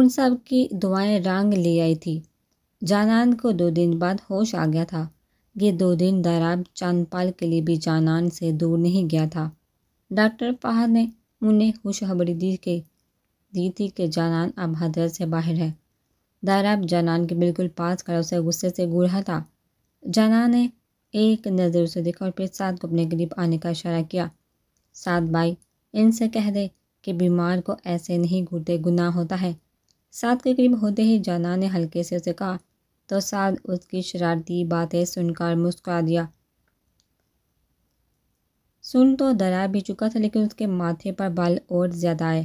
ममून साहब की दुआएं रांग ले आई थी जानान को दो दिन बाद होश आ गया था ये दो दिन दाराब चांदपाल के लिए भी जानान से दूर नहीं गया था डॉक्टर पहाड़ ने उन्हें खुशखबरी दी के दी थी कि जानान अब हदरत से बाहर है दाराब जानान के बिल्कुल पास खड़ा उसे गुस्से से गूढ़ा था जानान ने एक नज़र उसे देखा और फिर साथ को अपने करीब आने का इशारा किया साथ भाई इनसे कह दे कि बीमार को ऐसे नहीं घूरते गुनाह होता है साद के करीब होते ही जाना ने हल्के से उसे कहा तो साद उसकी शरारती बातें सुनकर मुस्कुरा दिया सुन तो डरा भी चुका था लेकिन उसके माथे पर बाल और ज़्यादा आए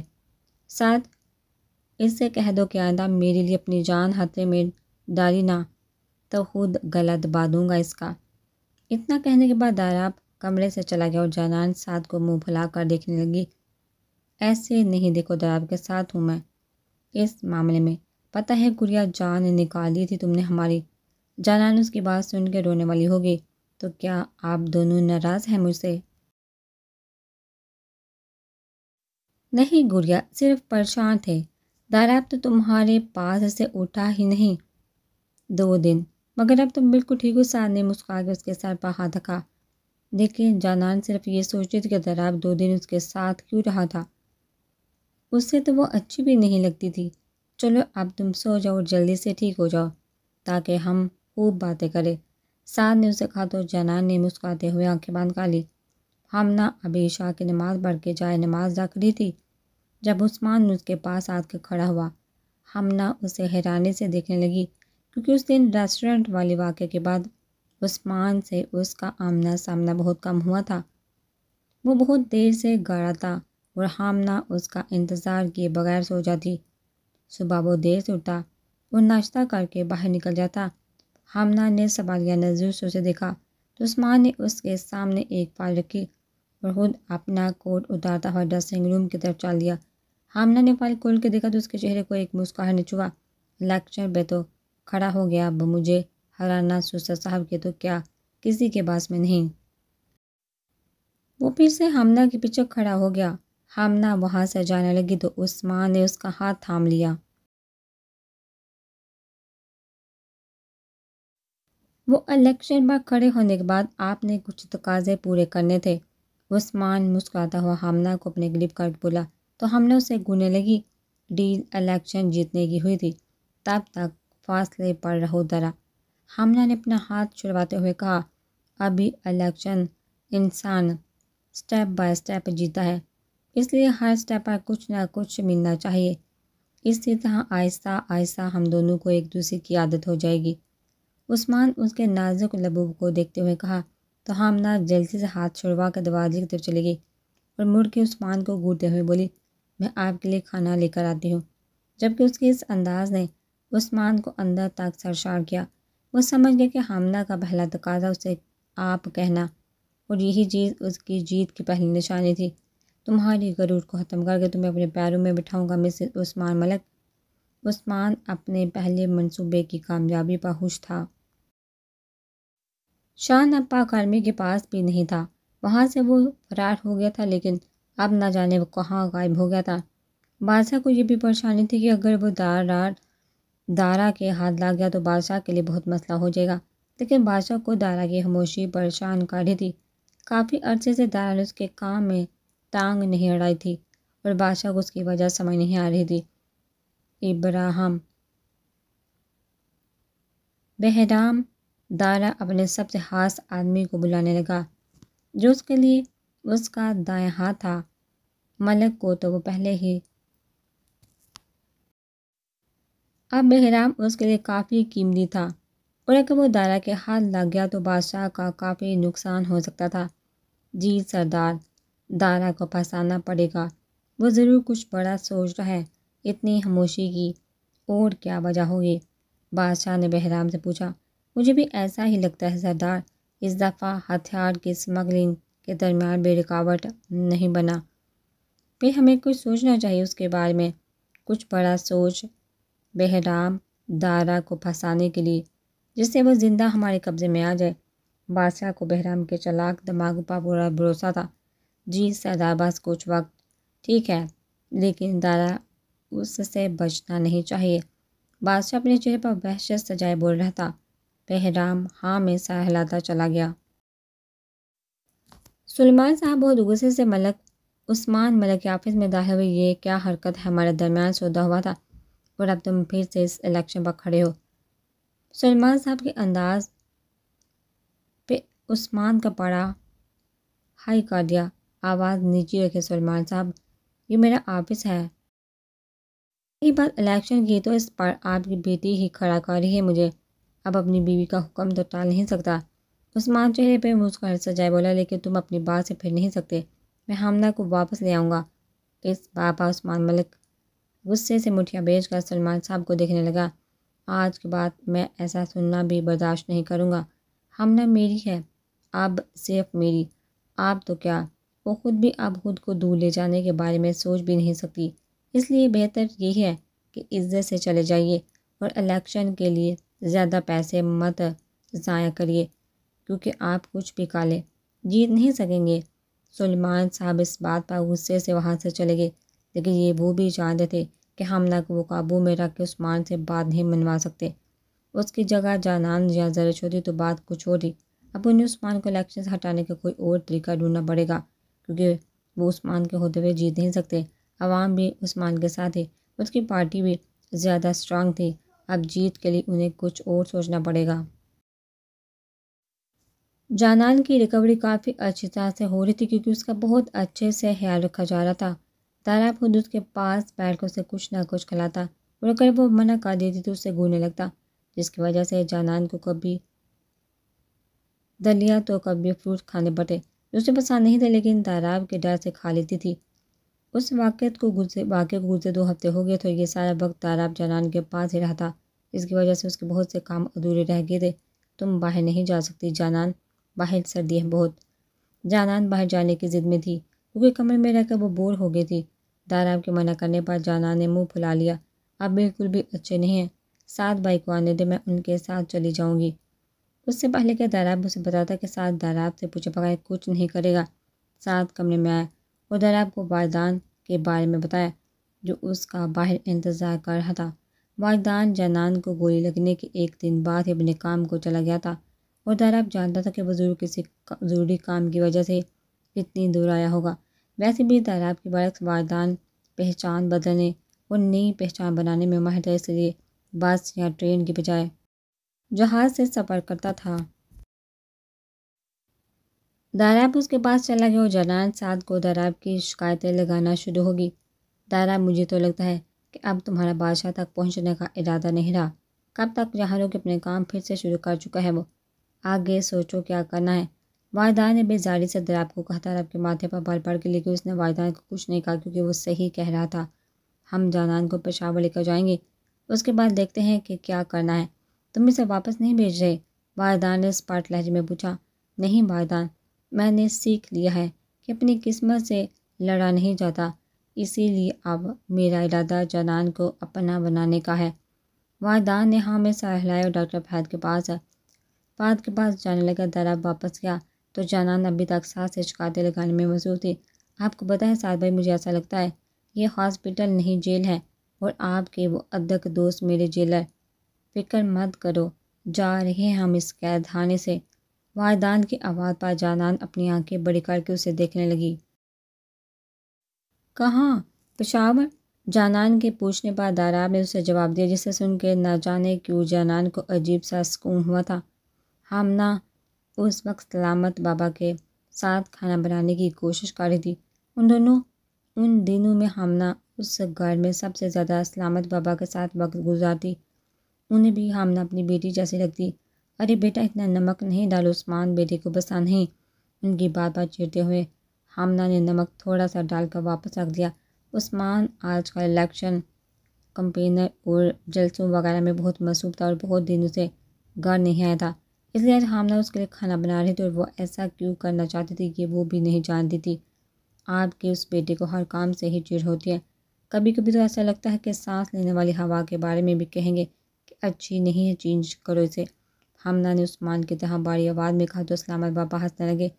साथ इससे कह दो कि आंदा मेरे लिए अपनी जान हाथे में डाली ना तो खुद गलत बांधूंगा इसका इतना कहने के बाद दाराब कमरे से चला गया और जानान साथ को मुंह फुला कर देखने लगी ऐसे नहीं देखो दाराब के साथ हूँ मैं इस मामले में पता है गुड़िया जान निकाली थी तुमने हमारी जानान उसकी बात सुन के रोने वाली होगी तो क्या आप दोनों नाराज़ हैं मुझसे नहीं गुड़िया सिर्फ परेशान थे दारा तो तुम्हारे पास से उठा ही नहीं दो दिन मगर अब तुम बिल्कुल ठीक हो साथ ने मुस्कुरा के उसके सर पर हाथ रखा लेकिन जानान सिर्फ ये सोचती थी कि दराब दो दिन उसके साथ क्यों रहा था उससे तो वो अच्छी भी नहीं लगती थी चलो अब तुम सो जाओ जल्दी से ठीक हो जाओ ताकि हम खूब बातें करें साथ ने उसे कहा तो जनान ने मुस्कुराते हुए आंखें बांध खा ली हम ना अभी ईशा की नमाज़ पढ़ के जाए नमाज रख रही थी जब उस्मान उसके पास आकर खड़ा हुआ हम ना उसे हैरानी से देखने लगी क्योंकि उस दिन रेस्टोरेंट वाले वाक़े के बाद उस्मान से उसका आमना सामना बहुत कम हुआ था वो बहुत देर से गाड़ा था और हामना उसका इंतज़ार किए बगैर सो जाती सुबह वो देर से उठता और नाश्ता करके बाहर निकल जाता हामना ने सवालिया नज़र से उसे देखा तो उस्मान ने उसके सामने एक पाल रखी और खुद अपना कोट उतारता हुआ ड्रेसिंग रूम की तरफ चल दिया हामना ने फाल खोल के देखा तो उसके चेहरे को एक मुस्कान छुआ लेक्चर पे तो खड़ा हो गया अब मुझे हराना सुसा साहब के तो क्या किसी के पास में नहीं वो फिर से हामना के पीछे खड़ा हो गया हामना वहाँ से जाने लगी तो उस्मान ने उसका हाथ थाम लिया वो इलेक्शन पर खड़े होने के बाद आपने कुछ तकाजे तो पूरे करने थे उस्मान मुस्कुराता हुआ हमना को अपने ग्रिप कार्ड बोला तो हमने उसे गुने लगी डील इलेक्शन जीतने की हुई थी तब तक फासले पर रहो दरा हमना ने अपना हाथ छुड़वाते हुए कहा अभी इलेक्शन इंसान स्टेप बाय स्टेप जीता है इसलिए हर स्टेप पर कुछ ना कुछ मिलना चाहिए इसी तरह आहिस्ता आहिस्ता हम दोनों को एक दूसरे की आदत हो जाएगी उस्मान उसके नाजुक लबूब को देखते हुए कहा तो हम ना जल्दी से हाथ छुड़वा कर दरवाजे की तरफ चले गई और मुड़ के उस्मान को घूरते हुए बोली मैं आपके लिए खाना लेकर आती हूँ जबकि उसके इस अंदाज ने उस्मान को अंदर तक सरशार किया वो समझ गया कि हामना का पहला तकाजा उसे आप कहना और यही चीज़ उसकी जीत की पहली निशानी थी तुम्हारी गरूर को ख़त्म करके तुम्हें अपने पैरों में बिठाऊँगा मिस उस्मान मलक उस्मान अपने पहले मंसूबे की कामयाबी पर खुश था शान अब पाक आर्मी के पास भी नहीं था वहाँ से वो फरार हो गया था लेकिन अब ना जाने वो कहाँ गायब हो गया था बादशाह को ये भी परेशानी थी कि अगर वो दार दारा के हाथ लग गया तो बादशाह के लिए बहुत मसला हो जाएगा लेकिन बादशाह को दारा की खामोशी परेशान कर रही थी काफ़ी अरसे से दारा ने उसके काम में टांग नहीं अड़ाई थी और बादशाह को उसकी वजह समझ नहीं आ रही थी इब्राहम बहराम दारा अपने सबसे खास आदमी को बुलाने लगा जो उसके लिए उसका दाया हाथ था मलक को तो वो पहले ही अब बहराम उसके लिए काफ़ी कीमती था और अगर वो दारा के हाथ लग गया तो बादशाह का काफ़ी नुकसान हो सकता था जी सरदार दारा को फंसाना पड़ेगा वो ज़रूर कुछ बड़ा सोच रहा है इतनी खामोशी की और क्या वजह होगी बादशाह ने बहराम से पूछा मुझे भी ऐसा ही लगता है सरदार इस दफ़ा हथियार की स्मगलिंग के दरमियान भी रुकावट नहीं बना फिर हमें कुछ सोचना चाहिए उसके बारे में कुछ बड़ा सोच बहराम दारा को फंसाने के लिए जिससे वो ज़िंदा हमारे कब्ज़े में आ जाए बादशाह को बहराम के चलाक दिमाग पर पूरा भरोसा था जी सदाबस कुछ वक्त ठीक है लेकिन दादा उससे बचना नहीं चाहिए बादशाह अपने चेहरे पर वहशत सजाए बोल रहा था बहराम हाँ में सहलाता चला गया सुलेमान साहब बहुत गुस्से से मलक उस्मान मलक के ऑफिस में दाखिल हुए ये क्या हरकत है हमारे दरमियान सौदा हुआ था और अब तुम फिर से इस इलेक्शन पर खड़े हो सलमान साहब के अंदाज पे उस्मान का पड़ा हाई कर दिया आवाज़ नीची रखे सलमान साहब ये मेरा ऑफिस है यही बात इलेक्शन की तो इस पर आपकी बेटी ही खड़ा कर रही है मुझे अब अपनी बीवी का हुक्म तो टाल नहीं सकता उस्मान चेहरे पर मुस्कर सजाए बोला लेकिन तुम अपनी बात से फिर नहीं सकते मैं हमना को वापस ले आऊँगा इस बाबा उस्मान मलिक गुस्से से मुठिया बेच कर सलमान साहब को देखने लगा आज के बाद मैं ऐसा सुनना भी बर्दाश्त नहीं करूँगा हमना मेरी है अब सिर्फ मेरी आप तो क्या वो खुद भी अब खुद को दूर ले जाने के बारे में सोच भी नहीं सकती इसलिए बेहतर यही है कि इज्जत से चले जाइए और इलेक्शन के लिए ज़्यादा पैसे मत ज़ाया करिए क्योंकि आप कुछ भी काले जीत नहीं सकेंगे सलमान साहब इस बात पर गुस्से से वहाँ से चले गए लेकिन ये वो भी चाहते थे कि हमला को वो काबू में रख के उस्मान से बात नहीं मनवा सकते उसकी जगह जानान या जरिश होती तो बात कुछ और थी अब उन्हें उस्मान को इलेक्शन से हटाने का कोई और तरीका ढूंढना पड़ेगा क्योंकि वो उस्मान के होते हुए जीत नहीं सकते आवाम भी उस्मान के साथ थे उसकी पार्टी भी ज़्यादा स्ट्रांग थी अब जीत के लिए उन्हें कुछ और सोचना पड़ेगा जानान की रिकवरी काफ़ी अच्छी तरह से हो रही थी क्योंकि उसका बहुत अच्छे से ख्याल रखा जा रहा था दारा खुद उसके पास बैठ कर उसे कुछ ना कुछ खिलाता और अगर वो मना कर देती तो उससे घूरने लगता जिसकी वजह से जानान को कभी दलिया तो कभी फ्रूट खाने पड़े जो उसे पसंद नहीं था लेकिन तालाब के डर से खा लेती थी उस वाक को गुजरे वाक़े को गुजरे दो हफ्ते हो गए तो ये सारा वक्त ताराब जनान के पास ही रहा था इसकी वजह से उसके बहुत से काम अधूरे रह गए थे तुम बाहर नहीं जा सकती जानान बाहर सर्दी है बहुत जानान बाहर जाने की ज़िद में थी क्योंकि कमरे में रहकर वो बोर हो गई थी दाराब के मना करने पर जानान ने मुंह फुला लिया आप बिल्कुल भी अच्छे नहीं हैं साथ बाइक को आने दे मैं उनके साथ चली जाऊंगी उससे पहले के दराब उसे बताता कि साथ दराब से पूछे बगैर कुछ नहीं करेगा साथ कमरे में आया और दराब को वारदान के बारे में बताया जो उसका बाहर इंतज़ार कर रहा था वारदान जनान को गोली लगने के एक दिन बाद ही अपने काम को चला गया था और दराब जानता था कि बुज़ुर्ग किसी ज़रूरी काम की वजह से कितनी दूर आया होगा वैसे भी दराब की बरक्स वारदान पहचान बदलने और नई पहचान बनाने में माहिर इसलिए बस या ट्रेन के बजाय जहाज़ से सफ़र करता था दाराब उसके पास चला गया और जनान साध को दाराब की शिकायतें लगाना शुरू होगी दाराब मुझे तो लगता है कि अब तुम्हारा बादशाह तक पहुंचने का इरादा नहीं रहा कब तक जहाँ लोग अपने काम फिर से शुरू कर चुका है वो आगे सोचो क्या करना है वायदान ने बेजारी से दराब को कहा दराब के माथे पर भर पड़ के लेकिन उसने वायदान को कुछ नहीं कहा क्योंकि वो सही कह रहा था हम जानान को पेशावर लेकर जाएंगे उसके बाद देखते हैं कि क्या करना है तुम इसे वापस नहीं भेज रहे वायदान ने स्पाट लहजे में पूछा नहीं वायदान मैंने सीख लिया है कि अपनी किस्मत से लड़ा नहीं जाता इसीलिए अब मेरा इरादा जनान को अपना बनाने का है वायदान ने हाँ में सहलाया और डॉक्टर फैद के पास है फैद के पास जाने लगा दर वापस गया तो जानान अभी तक सास से शिकायतें लगाने में मशहूर थी आपको पता है साथ भाई मुझे ऐसा लगता है ये हॉस्पिटल नहीं जेल है और आपके वो अदक दोस्त मेरे जेलर फिक्र मत करो जा रहे हैं हम इस कैद खाने से वारदान की आवाज़ पर जानान अपनी आंखें बड़ी करके उसे देखने लगी कहाँ पेशावर जानान के पूछने पर दाराब ने उसे जवाब दिया जिसे सुन के न जाने क्यों जानान को अजीब सा सुकून हुआ था हम ना उस वक्त सलामत बाबा के साथ खाना बनाने की कोशिश कर रही थी उन दोनों उन दिनों में हमना उस घर में सबसे ज़्यादा सलामत बाबा के साथ वक्त गुजारती उन्हें भी हामना अपनी बेटी जैसी लगती अरे बेटा इतना नमक नहीं डालो उस्मान बेटे को बसा नहीं उनकी बार बार चिरते हुए हामना ने नमक थोड़ा सा डालकर वापस रख दिया उस्मान आज का इलेक्शन कंपेनर और जलसों वगैरह में बहुत मसूब था और बहुत दिनों से घर नहीं आया था इसलिए आज हामना उसके लिए खाना बना रही थी और वो ऐसा क्यों करना चाहती थी कि वो भी नहीं जानती थी आपके उस बेटे को हर काम से ही चिड़ होती है कभी कभी तो ऐसा लगता है कि सांस लेने वाली हवा के बारे में भी कहेंगे अच्छी नहीं है चेंज करो इसे हमना ने उस्मान की तरह बारी आवाज़ में कहा तो इस्लामा बाबा हंसने लगे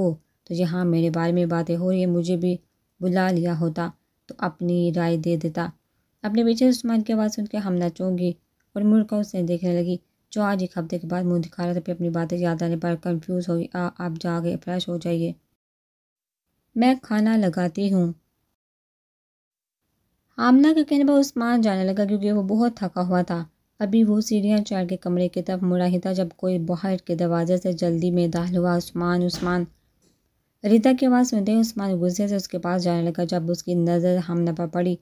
ओह तुझे तो हाँ मेरे बारे में बातें हो रही है मुझे भी बुला लिया होता तो अपनी राय दे देता अपने पीछे उस्मान की आवाज़ सुनकर हमना चौंकी और मुड़कर उसने देखने लगी जो आज एक हफ्ते के बाद मुंह दिखा रहा था फिर अपनी बातें याद आने पर कंफ्यूज हो गई आप जागे फ्रेश हो जाइए मैं खाना लगाती हूँ आमना के कहने पर उस्मान जाने लगा क्योंकि वो बहुत थका हुआ था अभी वो सीढ़ियाँ चढ़ के कमरे की तरफ मुड़ा ही था जब कोई बाहर के दरवाजे से जल्दी में दाखिल हुआ उस्मान उस्मान रीता की आवाज़ सुनते ही उस्मान गुस्से से उसके पास जाने लगा जब उसकी नज़र हमना पर पड़ी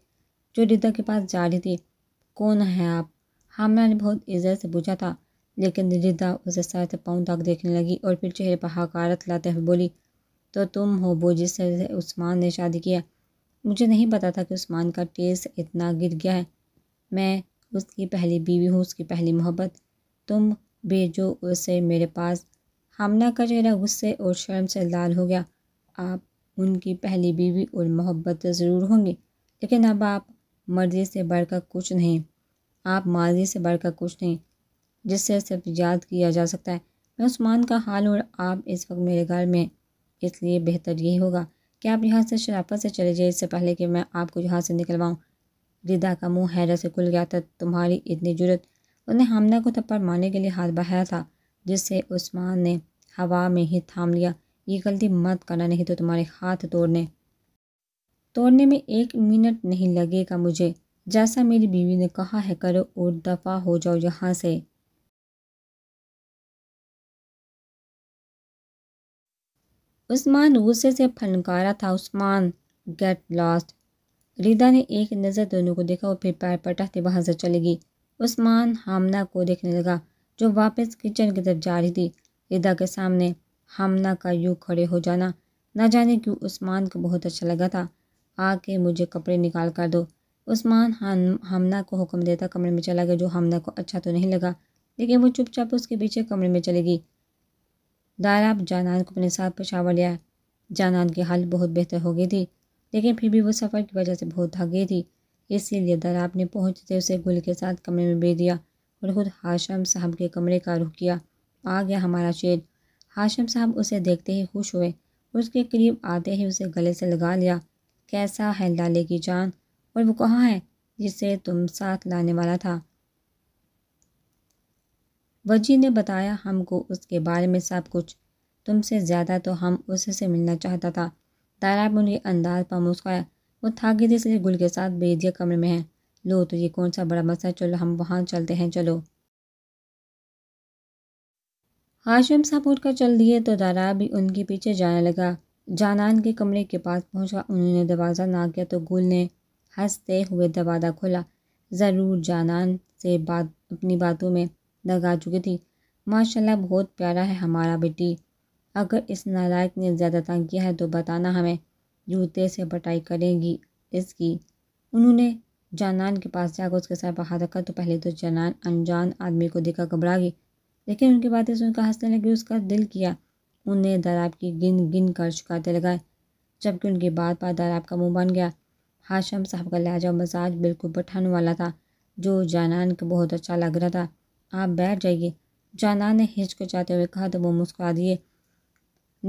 जो रीता के पास जा रही थी कौन है आप हमना ने बहुत इज्जत से पूछा था लेकिन रीता उसे सर से पाँव तक देखने लगी और फिर चेहरे पर हकारत लाते हुए बोली तो तुम हो वो जिससे उस्मान ने शादी किया मुझे नहीं पता था कि उस्मान का टेस्ट इतना गिर गया है मैं उसकी पहली बीवी हूँ उसकी पहली मोहब्बत तुम भेजो उसे मेरे पास हामना का चेहरा गुस्से और शर्म से लाल हो गया आप उनकी पहली बीवी और मोहब्बत ज़रूर होंगी लेकिन अब आप मर्जी से बढ़कर कुछ नहीं आप माजी से बढ़कर कुछ नहीं जिससे सिर्फ याद किया जा सकता है मैं उस्मान का हाल और आप इस वक्त मेरे घर में इसलिए बेहतर यही होगा कि आप यहाँ से शराफत से चले जाए इससे पहले कि मैं आपको यहाँ से निकलवाऊँ रिदा का मुंह हैरत से खुल गया था तुम्हारी इतनी जुरत उन्हें हमना को थप्पड़ मारने के लिए हाथ बहाया था जिससे उस्मान ने हवा में ही थाम लिया ये गलती मत करना नहीं तो तुम्हारे हाथ तोड़ने तोड़ने में एक मिनट नहीं लगेगा मुझे जैसा मेरी बीवी ने कहा है करो और दफ़ा हो जाओ यहाँ से उस्मान गुस्से से फनकारा था उस्मान गेट लास्ट रीदा ने एक नज़र दोनों को देखा और फिर पैर पटाते वहाँ से चली गई उस्मान हामना को देखने लगा जो वापस किचन की तरफ जा रही थी रीदा के सामने हामना का युग खड़े हो जाना ना जाने क्यों उस्मान को बहुत अच्छा लगा था आके मुझे कपड़े निकाल कर दो उस्मान हम हमना को हुक्म देता कमरे में चला गया जो हमना को अच्छा तो नहीं लगा लेकिन वो चुपचाप उसके पीछे कमरे में चली गई दायराब जानान को अपने साथ पेशावर लिया जानान की हालत बहुत बेहतर हो गई थी लेकिन फिर भी वो सफ़र की वजह से बहुत थकी थी इसीलिए दराब ने पहुँचते उसे गुल के साथ कमरे में भेज दिया और ख़ुद हाशम साहब के कमरे का रुख किया आ गया हमारा शेर हाशम साहब उसे देखते ही खुश हुए उसके करीब आते ही उसे गले से लगा लिया कैसा है लाले की जान और वो कहाँ है जिसे तुम साथ लाने वाला था वजी ने बताया हमको उसके बारे में सब कुछ तुमसे ज़्यादा तो हम उससे मिलना चाहता था दारा में उन्हें अंदाज पर मुस्काया वो था कि इसलिए गुल के साथ दिया कमरे में है लो तो ये कौन सा बड़ा मसला चलो हम वहाँ चलते हैं चलो हाशिम साहब कर चल दिए तो दारा भी उनके पीछे जाने लगा जानान के कमरे के पास पहुंचा उन्होंने दरवाज़ा ना किया तो गुल ने हंसते हुए दरवाज़ा खोला ज़रूर जानान से बात अपनी बातों में लगा चुकी थी माशाल्लाह बहुत प्यारा है हमारा बेटी अगर इस नालायक ने ज़्यादा तंग किया है तो बताना हमें जूते से पटाई करेगी इसकी उन्होंने जानान के पास जाकर उसके साथ बहा रखा तो पहले तो जानान अनजान आदमी को देखा घबरा गई लेकिन उनकी बातें सुनकर हंसने लगी उसका दिल किया उन्हें दराब की गिन गिन कर चुकाते लगाए जबकि उनकी बात पर दराब का मुँह बन गया हाशम साहब का लहजा मजाज बिल्कुल पठान वाला था जो जानान को बहुत अच्छा लग रहा था आप बैठ जाइए जानान ने हिचकिचाते हुए कहा तो वो मुस्कुरा दिए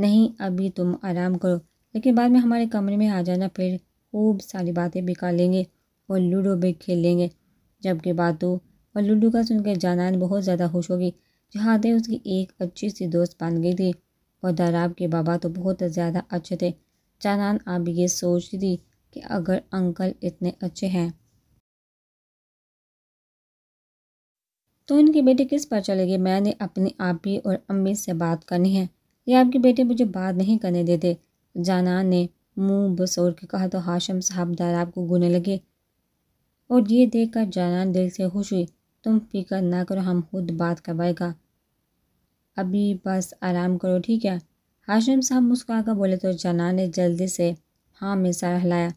नहीं अभी तुम आराम करो लेकिन बाद में हमारे कमरे में आ जाना फिर खूब सारी बातें बिका लेंगे और लूडो भी खेल लेंगे जबकि बातों और लूडो का सुनकर जानान बहुत ज़्यादा खुश होगी जहाँ दे उसकी एक अच्छी सी दोस्त बन गई थी और दाराब के बाबा तो बहुत ज़्यादा अच्छे थे जानान आप ये सोचती थी कि अगर अंकल इतने अच्छे हैं तो इनके बेटे किस पर चले गए मैंने आप आपी और अम्मी से बात करनी है ये आपके बेटे मुझे बात नहीं करने देते जानान ने मुंह बस और के कहा तो हाशम साहब दाराब को गुने लगे और ये देख कर जानान दिल से खुश हुई तुम फिक्र ना करो हम खुद बात करवाएगा अभी बस आराम करो ठीक है हाशम साहब मुस्कुरा कर बोले तो जानान ने जल्दी से हाँ में सर हिलाया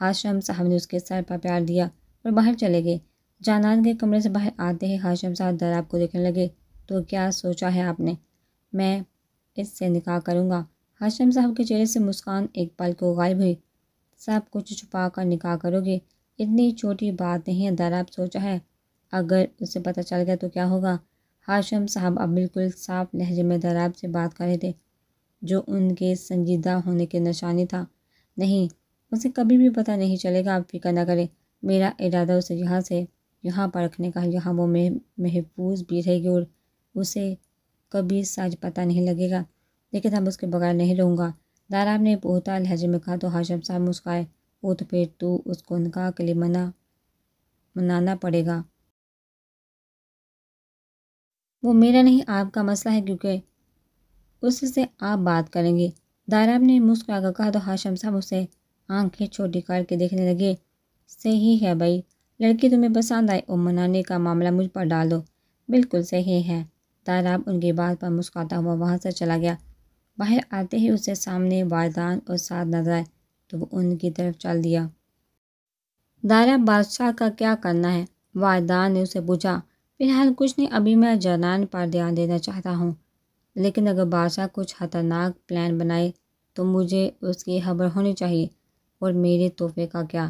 हाशम साहब ने उसके सर पर प्यार दिया और बाहर चले गए जानान के कमरे से बाहर आते ही हाशम साहब दराब को देखने लगे तो क्या सोचा है आपने मैं इससे निकाह करूँगा हाशम साहब के चेहरे से मुस्कान एक पल को गायब हुई सब कुछ छुपा कर निकाह करोगे इतनी छोटी बात नहीं दराब सोचा है अगर उसे पता चल गया तो क्या होगा हाशम साहब अब बिल्कुल साफ लहजे में दराब से बात कर रहे थे जो उनके संजीदा होने के निशानी था नहीं उसे कभी भी पता नहीं चलेगा आप फिक्र न करें मेरा इरादा उसे यहाँ से यहाँ पर रखने का यहाँ वो महफूज भी रहेगी और उसे कभी साज पता नहीं लगेगा लेकिन हम उसके बगैर नहीं लूँगा दाराम ने पोता लहजे में कहा तो हाशम साहब मुस्काए वो तो फिर तू उसको निकाह के लिए मना मनाना पड़ेगा वो मेरा नहीं आपका मसला है क्योंकि उससे आप बात करेंगे दाराम ने मुस्कुरा कर कहा तो हाशम साहब उसे आंखें छोटी काट के देखने लगे सही है भाई लड़की तुम्हें पसंद आई और मनाने का मामला मुझ पर डाल दो बिल्कुल सही है ताराब उनकी बात पर मुस्काता हुआ वहाँ से चला गया बाहर आते ही उसे सामने वारदान और साथ नजर आए तो वो उनकी तरफ चल दिया दारा बादशाह का क्या करना है वारदान ने उसे पूछा फिलहाल कुछ नहीं अभी मैं जनान पर ध्यान देना चाहता हूँ लेकिन अगर बादशाह कुछ खतरनाक प्लान बनाए तो मुझे उसकी खबर होनी चाहिए और मेरे तोहफे का क्या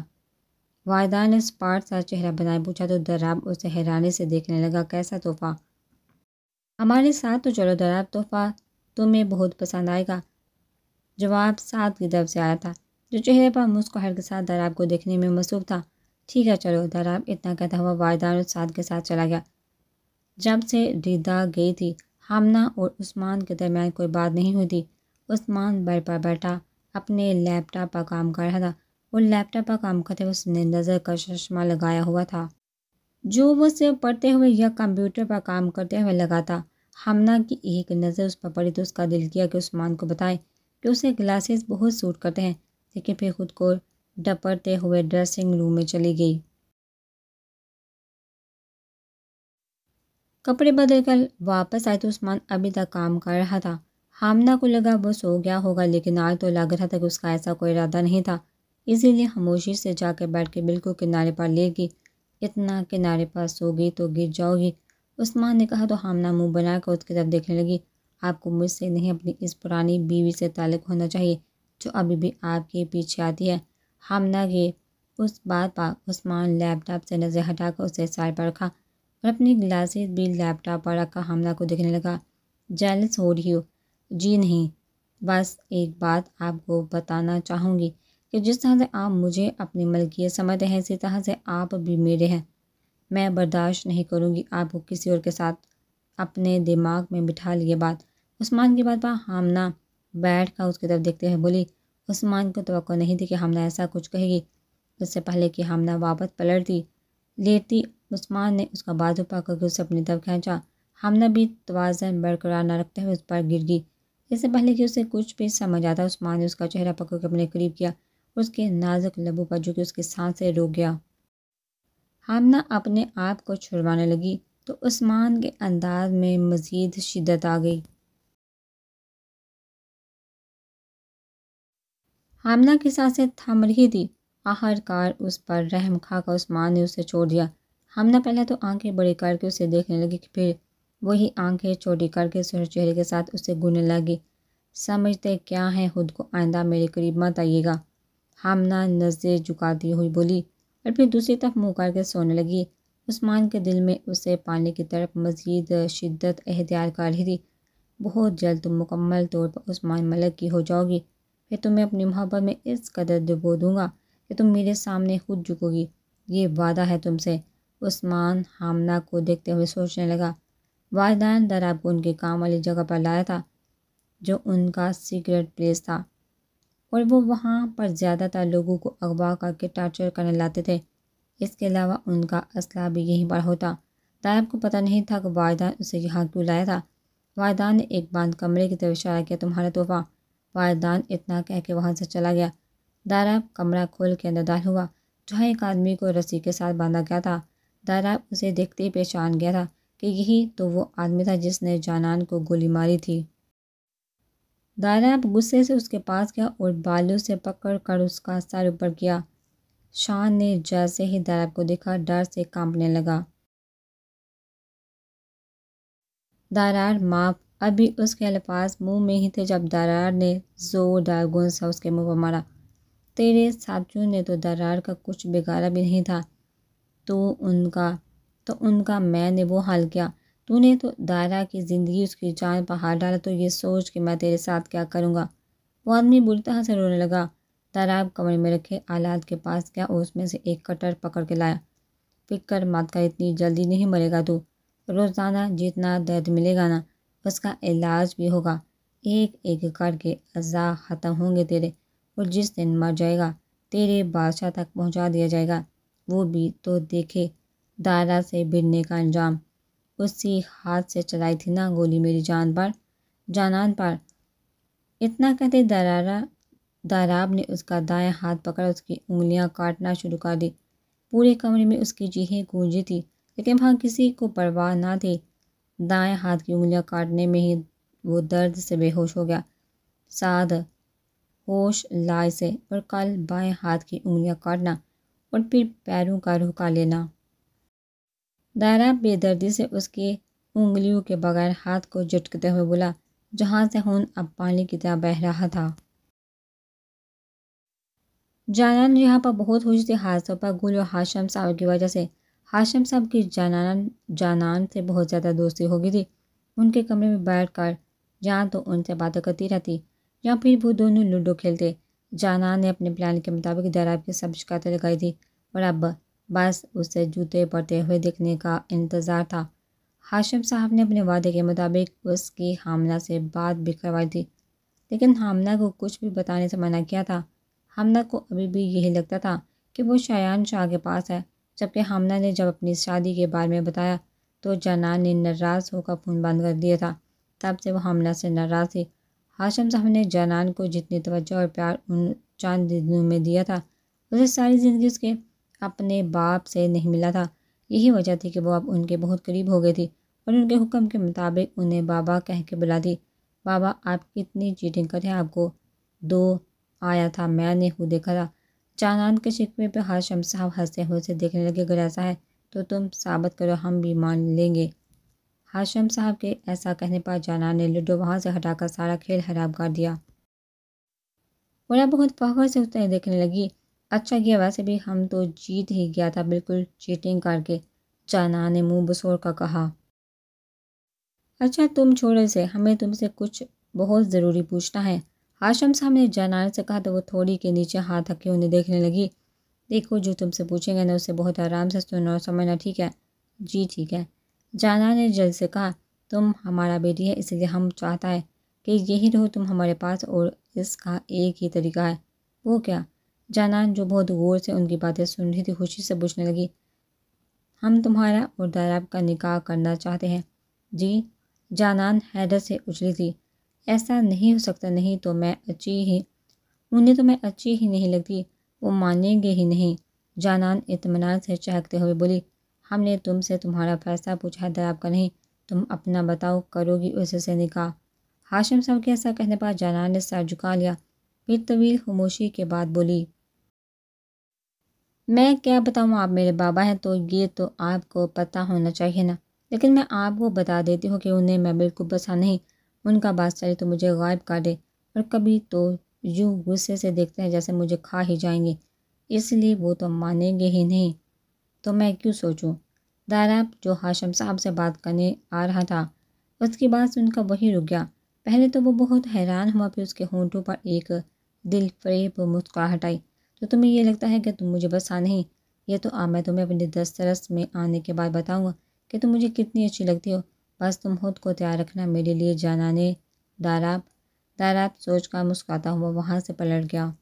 वायदा ने स्पार्ट सा चेहरा बनाए पूछा तो दराब उसे हैरानी से देखने लगा कैसा तोहफा हमारे साथ तो चलो दराब तोहफा तुम्हें बहुत पसंद आएगा जवाब साथ की तरफ से आया था जो चेहरे पर मुस्कुराहट के साथ दराब को देखने में मसरूफ था ठीक है चलो दराब इतना कहता हुआ वारदार साथ के साथ चला गया जब से दीदा गई थी हामना और उस्मान के दरमियान कोई बात नहीं हुई थी उस्मान बेड पर बैठा अपने लैपटॉप पर काम कर रहा था और लैपटॉप पर काम करते हुए उसने नज़र का चश्मा लगाया हुआ था जो वो सिर्फ पढ़ते हुए या कंप्यूटर पर काम करते हुए लगा था हमना की एक नज़र उस पर पड़ी तो उसका दिल किया कि उस्मान को बताए कि उसे ग्लासेस बहुत सूट करते हैं लेकिन फिर खुद को डपरते हुए ड्रेसिंग रूम में चली गई कपड़े बदल कर वापस आए तो उस्मान अभी तक काम कर रहा था हामना को लगा वो सो गया होगा लेकिन आज तो लग रहा था कि उसका ऐसा कोई इरादा नहीं था इसीलिए खामोशी से जाकर बैठ के बिल्कुल किनारे पर ले गई इतना किनारे पास हो गई तो गिर जाओगी उस्मान ने कहा तो हामना मुंह बनाकर उसकी तरफ देखने लगी आपको मुझसे नहीं अपनी इस पुरानी बीवी से ताल्लुक होना चाहिए जो अभी भी आपके पीछे आती है हामना के उस बात पर उस्मान लैपटॉप से नज़र हटाकर उसे साइड पर रखा और अपनी ग्लासेस भी लैपटॉप पर रखा हामना को देखने लगा जेलस हो रही हो जी नहीं बस एक बात आपको बताना चाहूँगी कि जिस तरह से आप मुझे अपनी मलकियत रहे हैं इसी तरह से आप भी मेरे हैं मैं बर्दाश्त नहीं करूँगी आपको किसी और के साथ अपने दिमाग में बिठा लिए बात उस्मान की बात पर हामना बैठ कर उसकी तरफ देखते हुए बोली उस्मान को तो नहीं थी कि हमना ऐसा कुछ कहेगी उससे पहले कि हमना वापस पलटती लेती उस्मान ने उसका बाजू पकड़ के उसे अपनी तरफ खींचा हमना भी तोज़न बरकरार न रखते हुए उस पर गिर गई इससे पहले कि उसे कुछ भी समझ आता उस्मान ने उसका चेहरा पकड़ के अपने करीब किया उसके नाजुक लबों पर जो कि उसके सांस से रुक गया हामना अपने आप को छुड़वाने लगी तो उस्मान के अंदाज में मज़ीद शिदत आ गई हामना की सांसें थम रही थी आखिरकार उस पर रहम खा उस्मान ने उसे छोड़ दिया हमना पहले तो आंखें बड़ी करके उसे देखने लगी कि फिर वही आंखें छोटी करके सुर चेहरे के साथ उसे गुने लगी समझते क्या है खुद को आइंदा मेरे करीब मत आइएगा हामना नज़रें झुका दी हुई बोली और फिर दूसरी तरफ मुँह करके सोने लगी उस्मान के दिल में उसे पाने की तरफ मज़ीद शिद्दत एहतियात कर रही थी बहुत जल्द तुम मुकम्मल तौर पर उस्मान मलक की हो जाओगी फिर तुम्हें अपनी मोहब्बत में इस कदर डुबो दूंगा कि तुम मेरे सामने खुद झुकोगी ये वादा है तुमसे उस्मान हामना को देखते हुए सोचने लगा वालदान दराब को उनके काम वाली जगह पर लाया था जो उनका सीक्रेट प्लेस था और वो वहाँ पर ज़्यादातर लोगों को अगवा करके टार्चर करने लाते थे इसके अलावा उनका असला भी यहीं पर होता तायब को पता नहीं था कि वायदान उसे यहाँ क्यों लाया था वायदान ने एक बांध कमरे की तरफ इशारा किया तुम्हारा तोहफा वायदान इतना कह के वहाँ से चला गया दायराब कमरा खोल के अंदर दाल हुआ जहाँ एक आदमी को रस्सी के साथ बांधा गया था दायराब उसे देखते ही पहचान गया था कि यही तो वो आदमी था जिसने जानान को गोली मारी थी अब गुस्से से उसके पास गया और बालों से पकड़ कर उसका सर ऊपर किया शान ने जैसे ही दायरा को देखा डर से कांपने लगा दारार माफ अभी उसके अल्फाज मुंह में ही थे जब दारार ने जोरदार गुन सा उसके मुंह पर मारा तेरे साथियों ने तो दरार का कुछ बिगाड़ा भी नहीं था तो उनका तो उनका मैंने वो हाल किया तूने तो दायरा की ज़िंदगी उसकी जान पर हार डाला तो ये सोच कि मैं तेरे साथ क्या करूँगा वो आदमी बुरी तरह से रोने लगा तारा अब कमरे में रखे आलात के पास गया और उसमें से एक कटर पकड़ के लाया पिट कर मत कर इतनी जल्दी नहीं मरेगा तू रोज़ाना जितना दर्द मिलेगा ना उसका इलाज भी होगा एक एक करके अज़ा ख़त्म होंगे तेरे और जिस दिन मर जाएगा तेरे बादशाह तक पहुंचा दिया जाएगा वो भी तो देखे दारा से भिड़ने का अंजाम उसी हाथ से चलाई थी ना गोली मेरी जान पर जानान पर इतना कहते दरारा दाराब ने उसका दाया हाथ पकड़ उसकी उंगलियां काटना शुरू कर दी पूरे कमरे में उसकी जीहें गूंजी थी लेकिन वहाँ किसी को परवाह ना थी दाएं हाथ की उंगलियां काटने में ही वो दर्द से बेहोश हो गया साध होश लाए से और कल बाएं हाथ की उंगलियां काटना और फिर पैरों का रुका लेना दायरा बेदर्दी से उसकी उंगलियों के बगैर हाथ को झटकते हुए बोला जहाँ से हून अब पानी की तरह बह रहा था जानान यहाँ पर बहुत खुश थी हादसों पर गुल और हाशम साहब की वजह से हाशम साहब की जानान जानान से बहुत ज़्यादा दोस्ती हो गई थी उनके कमरे में बैठ कर जहाँ तो उनसे बातें करती रहती या फिर वो दोनों लूडो खेलते जानान ने अपने प्लान के मुताबिक दराब की सब शिकायतें लगाई थी और अब बस उसे जूते पड़ते हुए दिखने का इंतज़ार था हाशिम साहब ने अपने वादे के मुताबिक उसकी हामना से बात भी करवाई थी लेकिन हामना को कुछ भी बताने से मना किया था हामना को अभी भी यही लगता था कि वो शायान शाह के पास है जबकि हामना ने जब अपनी शादी के बारे में बताया तो जनान ने नाराज़ होकर फ़ोन बंद कर दिया था तब से वो हामना से नाराज़ थी हाशम साहब ने जनान को जितनी तवज्जो और प्यार उन चांद दिनों में दिया था उसे सारी ज़िंदगी उसके अपने बाप से नहीं मिला था यही वजह थी कि वो अब उनके बहुत करीब हो गई थी और उनके हुक्म के मुताबिक उन्हें बाबा कह के बुला दी बाबा आप कितनी चीटिंग करें आपको दो आया था मैंने खुद देखा था चांद के शिकवे पर शम साहब हंसते हुए से देखने लगे अगर ऐसा है तो तुम साबित करो हम भी मान लेंगे हाशम साहब के ऐसा कहने पर जाना ने लूडो वहाँ से हटाकर सारा खेल खराब कर दिया वह बहुत फखर से उतने देखने लगी अच्छा किया वैसे भी हम तो जीत ही गया था बिल्कुल चीटिंग करके चाना ने मुंह बसोर का कहा अच्छा तुम छोड़ो से हमें तुमसे कुछ बहुत ज़रूरी पूछना है हाशम साहब ने जानान से कहा तो वो थोड़ी के नीचे हाथ रखे उन्हें देखने लगी देखो जो तुमसे पूछेंगे ना उसे बहुत आराम से सुनो और समझना ठीक है जी ठीक है जाना ने जल्द से कहा तुम हमारा बेटी है इसलिए हम चाहता है कि यही रहो तुम हमारे पास और इसका एक ही तरीका है वो क्या जानान जो बहुत गौर से उनकी बातें सुन रही थी खुशी से पूछने लगी हम तुम्हारा और दाराब का निकाह करना चाहते हैं जी जानान हैदर से उछली थी ऐसा नहीं हो सकता नहीं तो मैं अच्छी ही उन्हें तो मैं अच्छी ही नहीं लगती वो मानेंगे ही नहीं जानान इतमान से चहकते हुए बोली हमने तुमसे तुम्हारा फैसला पूछा है दराब का नहीं तुम अपना बताओ करोगी उससे निकाह हाशिम साहब के ऐसा कहने पर जानान ने सर झुका लिया फिर तवील खामोशी के बाद बोली मैं क्या बताऊँ आप मेरे बाबा हैं तो ये तो आपको पता होना चाहिए ना लेकिन मैं आपको बता देती हूँ कि उन्हें मैं बिल्कुल बसा नहीं उनका बात चले तो मुझे गायब कर दे और कभी तो यूँ गुस्से से देखते हैं जैसे मुझे खा ही जाएंगे इसलिए वो तो मानेंगे ही नहीं तो मैं क्यों सोचूँ दाराब जो हाशम साहब से बात करने आ रहा था उसकी बात सुनकर वही रुक गया पहले तो वो बहुत हैरान हुआ फिर उसके होंठों पर एक दिल फ्रेब मुस्कुरा हटाई तो तुम्हें यह लगता है कि तुम मुझे बस आ नहीं यह तो आ मैं तुम्हें अपने दस्तरस में आने के बाद बताऊँगा कि तुम मुझे कितनी अच्छी लगती हो बस तुम खुद को तैयार रखना मेरे लिए ने दाराब दाराब सोच का मुस्काता हुआ वहाँ से पलट गया